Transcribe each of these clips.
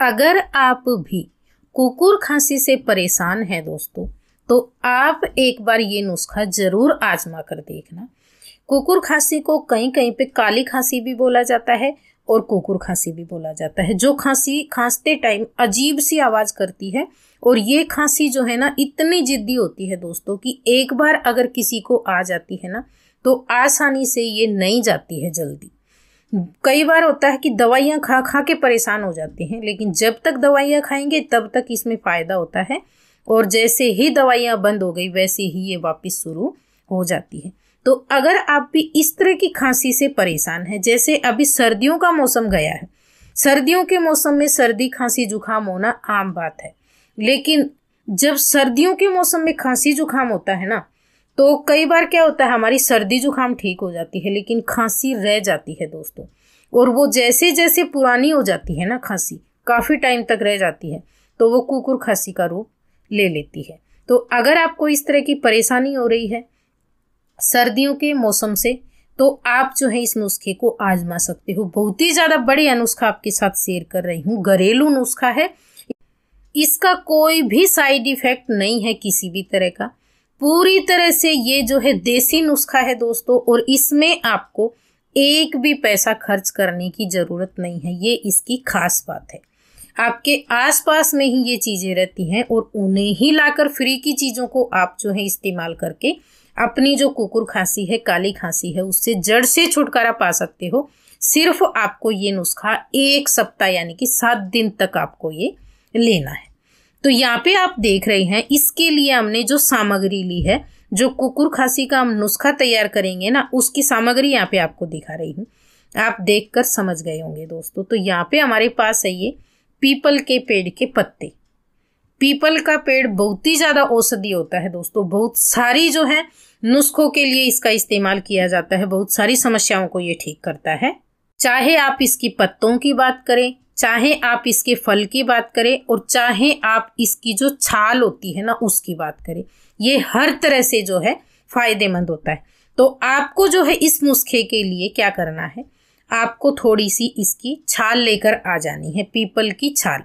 अगर आप भी कुकुर खांसी से परेशान हैं दोस्तों तो आप एक बार ये नुस्खा ज़रूर आजमा कर देखना कुकुर खांसी को कहीं कहीं पे काली खांसी भी बोला जाता है और कुकुर खांसी भी बोला जाता है जो खांसी खांसते टाइम अजीब सी आवाज़ करती है और ये खांसी जो है ना इतनी जिद्दी होती है दोस्तों कि एक बार अगर किसी को आ जाती है ना तो आसानी से ये नहीं जाती है जल्दी कई बार होता है कि दवाइयाँ खा खा के परेशान हो जाते हैं लेकिन जब तक दवाइयाँ खाएंगे तब तक इसमें फ़ायदा होता है और जैसे ही दवाइयाँ बंद हो गई वैसे ही ये वापस शुरू हो जाती है तो अगर आप भी इस तरह की खांसी से परेशान हैं जैसे अभी सर्दियों का मौसम गया है सर्दियों के मौसम में सर्दी खांसी जुकाम होना आम बात है लेकिन जब सर्दियों के मौसम में खांसी जुकाम होता है ना तो कई बार क्या होता है हमारी सर्दी जुकाम ठीक हो जाती है लेकिन खांसी रह जाती है दोस्तों और वो जैसे जैसे पुरानी हो जाती है ना खांसी काफ़ी टाइम तक रह जाती है तो वो कुकुर खांसी का रूप ले लेती है तो अगर आपको इस तरह की परेशानी हो रही है सर्दियों के मौसम से तो आप जो है इस नुस्खे को आजमा सकते हो बहुत ही ज़्यादा बड़े नुस्खा आपके साथ शेयर कर रही हूँ घरेलू नुस्खा है इसका कोई भी साइड इफेक्ट नहीं है किसी भी तरह का पूरी तरह से ये जो है देसी नुस्खा है दोस्तों और इसमें आपको एक भी पैसा खर्च करने की ज़रूरत नहीं है ये इसकी खास बात है आपके आसपास में ही ये चीज़ें रहती हैं और उन्हें ही लाकर फ्री की चीज़ों को आप जो है इस्तेमाल करके अपनी जो कुकुर खांसी है काली खांसी है उससे जड़ से छुटकारा पा सकते हो सिर्फ आपको ये नुस्खा एक सप्ताह यानी कि सात दिन तक आपको ये लेना है तो यहाँ पे आप देख रहे हैं इसके लिए हमने जो सामग्री ली है जो कुकुर खांसी का हम नुस्खा तैयार करेंगे ना उसकी सामग्री यहाँ पे आपको दिखा रही हूँ आप देख कर समझ गए होंगे दोस्तों तो यहाँ पे हमारे पास है ये पीपल के पेड़ के पत्ते पीपल का पेड़ बहुत ही ज़्यादा औषधि होता है दोस्तों बहुत सारी जो है नुस्खों के लिए इसका इस्तेमाल किया जाता है बहुत सारी समस्याओं को ये ठीक करता है चाहे आप इसकी पत्तों की बात करें चाहे आप इसके फल की बात करें और चाहे आप इसकी जो छाल होती है ना उसकी बात करें ये हर तरह से जो है फायदेमंद होता है तो आपको जो है इस नुस्खे के लिए क्या करना है आपको थोड़ी सी इसकी छाल लेकर आ जानी है पीपल की छाल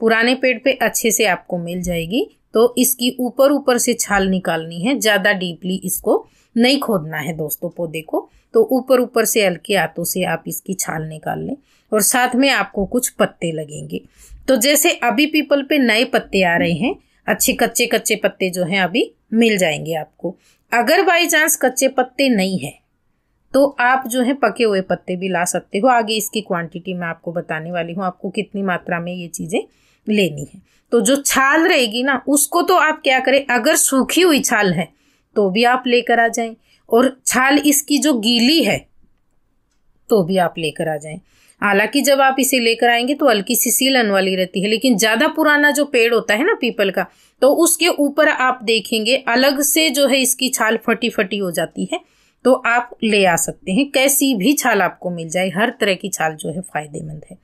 पुराने पेड़ पे अच्छे से आपको मिल जाएगी तो इसकी ऊपर ऊपर से छाल निकालनी है ज़्यादा डीपली इसको नहीं खोदना है दोस्तों पौधे को तो ऊपर ऊपर से हल्के हाथों से आप इसकी छाल निकाल लें और साथ में आपको कुछ पत्ते लगेंगे तो जैसे अभी पीपल पे नए पत्ते आ रहे हैं अच्छे कच्चे कच्चे पत्ते जो हैं अभी मिल जाएंगे आपको अगर बाई चांस कच्चे पत्ते नहीं है तो आप जो है पके हुए पत्ते भी ला सकते हो आगे इसकी क्वांटिटी मैं आपको बताने वाली हूँ आपको कितनी मात्रा में ये चीज़ें लेनी है तो जो छाल रहेगी ना उसको तो आप क्या करें अगर सूखी हुई छाल है तो भी आप लेकर आ जाएं और छाल इसकी जो गीली है तो भी आप लेकर आ जाएं हालांकि जब आप इसे लेकर आएंगे तो हल्की सी सीलन वाली रहती है लेकिन ज़्यादा पुराना जो पेड़ होता है ना पीपल का तो उसके ऊपर आप देखेंगे अलग से जो है इसकी छाल फटी फटी हो जाती है तो आप ले आ सकते हैं कैसी भी छाल आपको मिल जाए हर तरह की छाल जो है फ़ायदेमंद है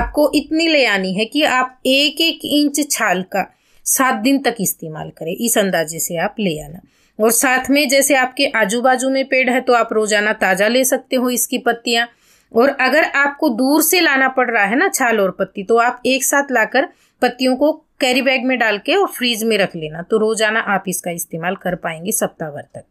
आपको इतनी ले आनी है कि आप एक एक इंच छाल का सात दिन तक इस्तेमाल करें इस अंदाजे से आप ले आना और साथ में जैसे आपके आजू बाजू में पेड़ है तो आप रोजाना ताज़ा ले सकते हो इसकी पत्तियां और अगर आपको दूर से लाना पड़ रहा है ना छाल और पत्ती तो आप एक साथ लाकर पत्तियों को कैरी बैग में डाल के और फ्रीज में रख लेना तो रोजाना आप इसका इस्तेमाल कर पाएंगे सप्ताह भर तक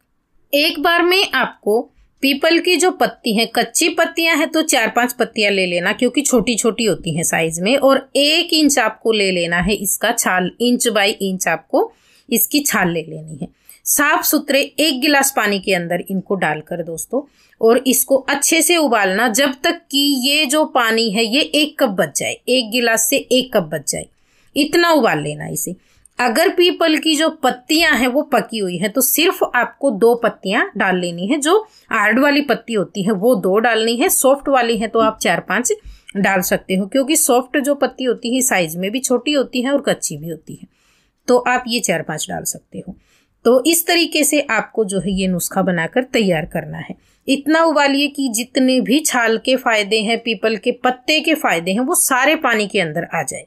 एक बार में आपको पीपल की जो पत्ती हैं कच्ची पत्तियां हैं तो चार पांच पत्तियां ले लेना क्योंकि छोटी छोटी होती हैं साइज में और एक इंच आपको ले लेना है इसका छाल इंच बाई इंच आपको इसकी छाल ले लेनी है साफ सुथरे एक गिलास पानी के अंदर इनको डालकर दोस्तों और इसको अच्छे से उबालना जब तक कि ये जो पानी है ये एक कप बच जाए एक गिलास से एक कप बच जाए इतना उबाल लेना इसे अगर पीपल की जो पत्तियां हैं वो पकी हुई हैं तो सिर्फ आपको दो पत्तियां डाल लेनी है जो हार्ड वाली पत्ती होती है वो दो डालनी है सॉफ्ट वाली है तो आप चार पांच डाल सकते हो क्योंकि सॉफ्ट जो पत्ती होती है साइज में भी छोटी होती है और कच्ची भी होती है तो आप ये चार पांच डाल सकते हो तो इस तरीके से आपको जो है ये नुस्खा बनाकर तैयार करना है इतना उबालिए कि जितने भी छाल के फायदे हैं पीपल के पत्ते के फायदे हैं वो सारे पानी के अंदर आ जाए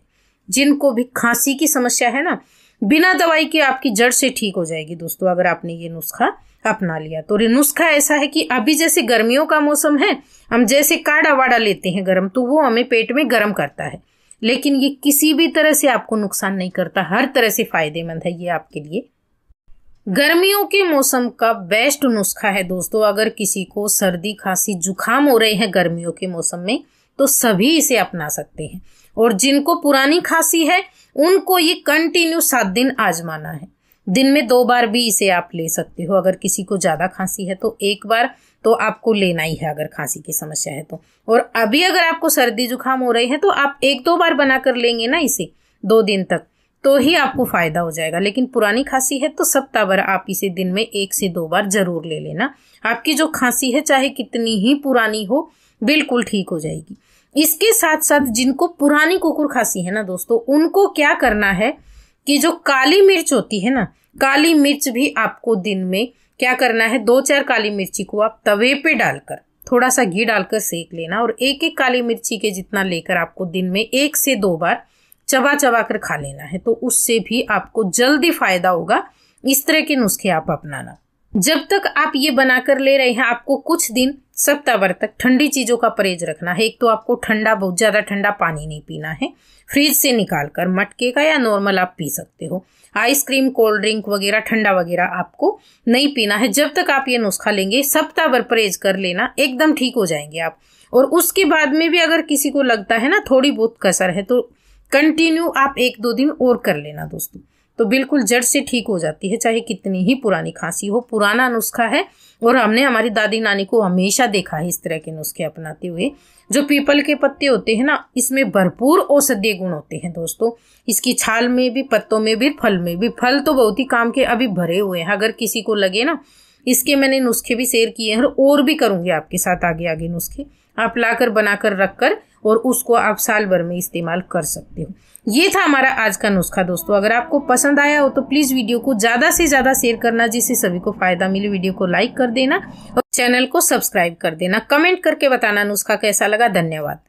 जिनको भी खांसी की समस्या है ना बिना दवाई के आपकी जड़ से ठीक हो जाएगी दोस्तों अगर आपने ये नुस्खा अपना लिया तो नुस्खा ऐसा है कि अभी जैसे गर्मियों का मौसम है हम जैसे काढ़ा वाड़ा लेते हैं गर्म तो वो हमें पेट में गर्म करता है लेकिन ये किसी भी तरह से आपको नुकसान नहीं करता हर तरह से फायदेमंद है ये आपके लिए गर्मियों के मौसम का बेस्ट नुस्खा है दोस्तों अगर किसी को सर्दी खांसी जुखाम हो रहे हैं गर्मियों के मौसम में तो सभी इसे अपना सकते हैं और जिनको पुरानी खांसी है उनको ये कंटिन्यू सात दिन आजमाना है दिन में दो बार भी इसे आप ले सकते हो अगर किसी को ज़्यादा खांसी है तो एक बार तो आपको लेना ही है अगर खांसी की समस्या है तो और अभी अगर आपको सर्दी जुकाम हो रही है तो आप एक दो बार बना कर लेंगे ना इसे दो दिन तक तो ही आपको फ़ायदा हो जाएगा लेकिन पुरानी खांसी है तो सप्ताह भर आप इसे दिन में एक से दो बार ज़रूर ले लेना आपकी जो खांसी है चाहे कितनी ही पुरानी हो बिल्कुल ठीक हो जाएगी इसके साथ साथ जिनको पुरानी कुकुर खांसी है ना दोस्तों उनको क्या करना है कि जो काली मिर्च होती है ना काली मिर्च भी आपको दिन में क्या करना है दो चार काली मिर्ची को आप तवे पे डालकर थोड़ा सा घी डालकर सेक लेना और एक एक काली मिर्ची के जितना लेकर आपको दिन में एक से दो बार चबा चबा कर खा लेना है तो उससे भी आपको जल्दी फायदा होगा इस तरह के नुस्खे आप अपनाना जब तक आप ये बनाकर ले रहे हैं आपको कुछ दिन सप्ताह भर तक ठंडी चीज़ों का परहेज रखना है एक तो आपको ठंडा बहुत ज़्यादा ठंडा पानी नहीं पीना है फ्रिज से निकाल कर मटके का या नॉर्मल आप पी सकते हो आइसक्रीम कोल्ड ड्रिंक वगैरह ठंडा वगैरह आपको नहीं पीना है जब तक आप ये नुस्खा लेंगे सप्ताह भर परहेज कर लेना एकदम ठीक हो जाएंगे आप और उसके बाद में भी अगर किसी को लगता है ना थोड़ी बहुत कसर है तो कंटिन्यू आप एक दो दिन और कर लेना दोस्तों तो बिल्कुल जड़ से ठीक हो जाती है चाहे कितनी ही पुरानी खांसी हो पुराना नुस्खा है और हमने हमारी दादी नानी को हमेशा देखा है इस तरह के नुस्खे अपनाते हुए जो पीपल के पत्ते होते हैं ना इसमें भरपूर औषधीय गुण होते हैं दोस्तों इसकी छाल में भी पत्तों में भी फल में भी फल तो बहुत ही काम के अभी भरे हुए हैं अगर किसी को लगे ना इसके मैंने नुस्खे भी शेयर किए हैं और भी करूँगी आपके साथ आगे आगे नुस्खे आप लाकर बनाकर रख कर और उसको आप साल भर में इस्तेमाल कर सकते हो ये था हमारा आज का नुस्खा दोस्तों अगर आपको पसंद आया हो तो प्लीज़ वीडियो को ज़्यादा से ज़्यादा शेयर करना जिससे सभी को फ़ायदा मिले वीडियो को लाइक कर देना और चैनल को सब्सक्राइब कर देना कमेंट करके बताना नुस्खा कैसा लगा धन्यवाद